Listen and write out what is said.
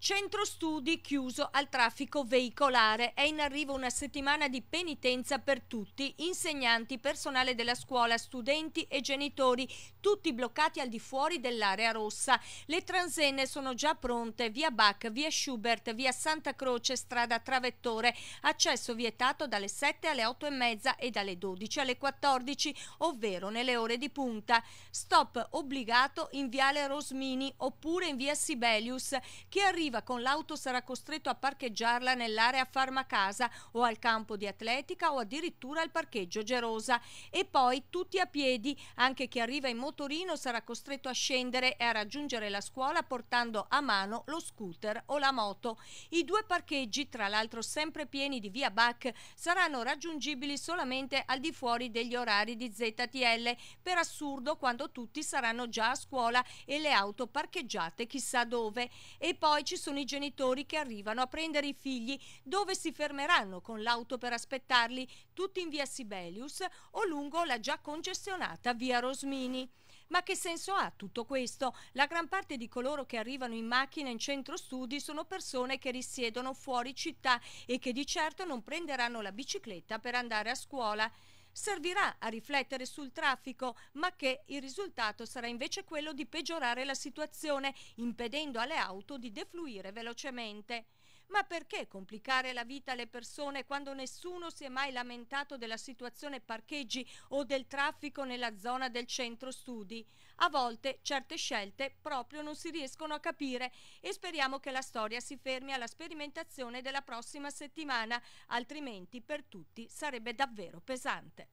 Centro studi chiuso al traffico veicolare. È in arrivo una settimana di penitenza per tutti, insegnanti, personale della scuola, studenti e genitori, tutti bloccati al di fuori dell'area rossa. Le transenne sono già pronte, via Bach, via Schubert, via Santa Croce, strada Travettore, accesso vietato dalle 7 alle 8 e mezza e dalle 12 alle 14, ovvero nelle ore di punta. Stop obbligato in viale Rosmini oppure in via Sibelius. che arriva arriva con l'auto sarà costretto a parcheggiarla nell'area farmacasa o al campo di atletica o addirittura al parcheggio Gerosa. E poi tutti a piedi, anche chi arriva in motorino sarà costretto a scendere e a raggiungere la scuola portando a mano lo scooter o la moto. I due parcheggi, tra l'altro sempre pieni di via BAC, saranno raggiungibili solamente al di fuori degli orari di ZTL, per assurdo quando tutti saranno già a scuola e le auto parcheggiate chissà dove. E poi ci sono i genitori che arrivano a prendere i figli dove si fermeranno con l'auto per aspettarli, tutti in via Sibelius o lungo la già congestionata via Rosmini. Ma che senso ha tutto questo? La gran parte di coloro che arrivano in macchina in centro studi sono persone che risiedono fuori città e che di certo non prenderanno la bicicletta per andare a scuola servirà a riflettere sul traffico, ma che il risultato sarà invece quello di peggiorare la situazione, impedendo alle auto di defluire velocemente. Ma perché complicare la vita alle persone quando nessuno si è mai lamentato della situazione parcheggi o del traffico nella zona del centro studi? A volte certe scelte proprio non si riescono a capire e speriamo che la storia si fermi alla sperimentazione della prossima settimana, altrimenti per tutti sarebbe davvero pesante.